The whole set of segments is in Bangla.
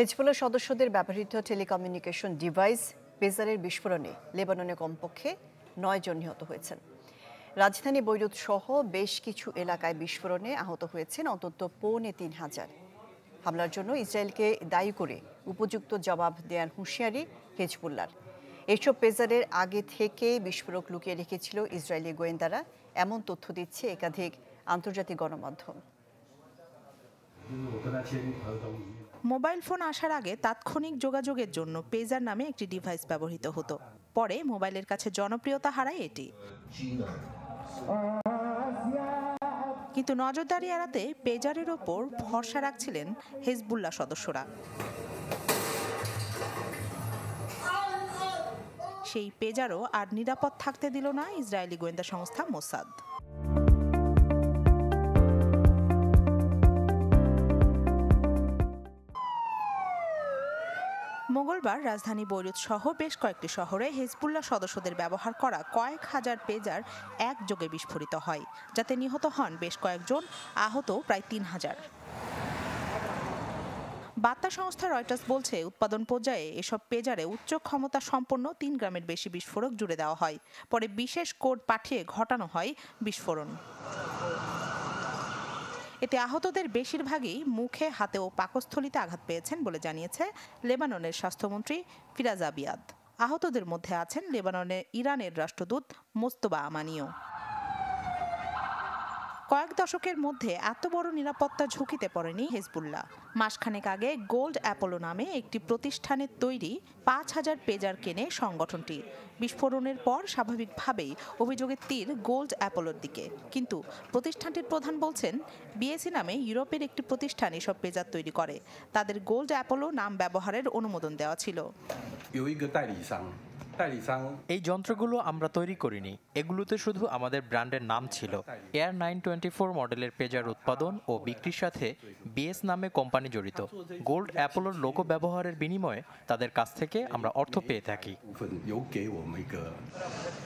হেজবুল্লাহ সদস্যদের ব্যবহৃত টেলিকমিউনিকেশন ডিভাইস পেজারের বিস্ফোরণে লেবাননে কমপক্ষে নয় জন নিহত হয়েছেন রাজধানী বৈরুত সহ বেশ কিছু এলাকায় বিস্ফোরণে আহত হয়েছেন অন্তত পৌনে তিন হাজার হামলার জন্য ইসরায়েলকে দায়ী করে উপযুক্ত জবাব দেওয়ার হুঁশিয়ারি হেজবুল্লার এসব পেজারের আগে থেকে বিস্ফোরক লুকিয়ে রেখেছিল ইসরায়েলি গোয়েন্দারা এমন তথ্য দিচ্ছে একাধিক আন্তর্জাতিক গণমাধ্যম মোবাইল ফোন আসার আগে তাৎক্ষণিক যোগাযোগের জন্য পেজার নামে একটি ডিভাইস ব্যবহৃত হতো পরে মোবাইলের কাছে জনপ্রিয়তা হারায় এটি কিন্তু নজরদারি এড়াতে পেজারের ওপর ভরসা রাখছিলেন হেজবুল্লাহ সদস্যরা সেই পেজারও আর নিরাপদ থাকতে দিল না ইসরায়েলি গোয়েন্দা সংস্থা মোসাদ মঙ্গলবার রাজধানী বৈরুত সহ বেশ কয়েকটি শহরে হেজবুল্লাহ সদস্যদের ব্যবহার করা কয়েক হাজার পেজার একযোগে বিস্ফোরিত হয় যাতে নিহত হন বেশ কয়েকজন আহত প্রায় তিন হাজার বার্তা সংস্থা রয়টার্স বলছে উৎপাদন পর্যায়ে এসব পেজারে উচ্চ ক্ষমতা সম্পন্ন তিন গ্রামের বেশি বিস্ফোরক জুড়ে দেওয়া হয় পরে বিশেষ কোড পাঠিয়ে ঘটানো হয় বিস্ফোরণ এতে আহতদের বেশিরভাগই মুখে হাতে ও পাকস্থলিতে আঘাত পেয়েছেন বলে জানিয়েছে লেবাননের স্বাস্থ্যমন্ত্রী ফিরাজ আবিয়াদ আহতদের মধ্যে আছেন লেবাননের ইরানের রাষ্ট্রদূত মোস্তবা আমানিও কয়েক দশকের মধ্যে এত বড় নিরাপত্তা ঝুঁকিতে পড়েনি হেজবুল্লাহ মাসখানেক আগে গোল্ড অ্যাপোলো নামে একটি প্রতিষ্ঠানের তৈরি পাঁচ হাজার পেজার কেনে সংগঠনটি বিস্ফোরণের পর স্বাভাবিকভাবেই অভিযোগের তীর গোল্ড অ্যাপোলোর দিকে কিন্তু প্রতিষ্ঠানটির প্রধান বলছেন বিএসি নামে ইউরোপের একটি প্রতিষ্ঠান এসব পেজার তৈরি করে তাদের গোল্ড অ্যাপোলো নাম ব্যবহারের অনুমোদন দেওয়া ছিল এই যন্ত্রগুলো আমরা তৈরি করিনি এগুলোতে শুধু আমাদের ব্র্যান্ডের নাম ছিল এয়ার নাইন টোয়েন্টি ফোর মডেলের পেজার উৎপাদন ও বিক্রির সাথে বিএস নামে কোম্পানি জড়িত গোল্ড অ্যাপোলোর লোকো ব্যবহারের বিনিময়ে তাদের কাছ থেকে আমরা অর্থ পেয়ে থাকি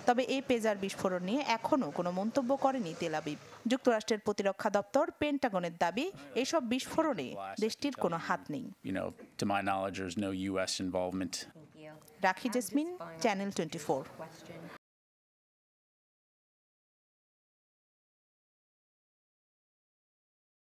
তবে এই পেজার বিস্ফোরণ নিয়ে এখনও কোনো মন্তব্য করেনি তেলাবিব যুক্তরাষ্ট্রের প্রতিরক্ষা দপ্তর পেন্টাগনের দাবি এসব বিস্ফোরণে দেশটির কোনো হাত নেই রাখি জেসমিন চ্যানেল টোয়েন্টি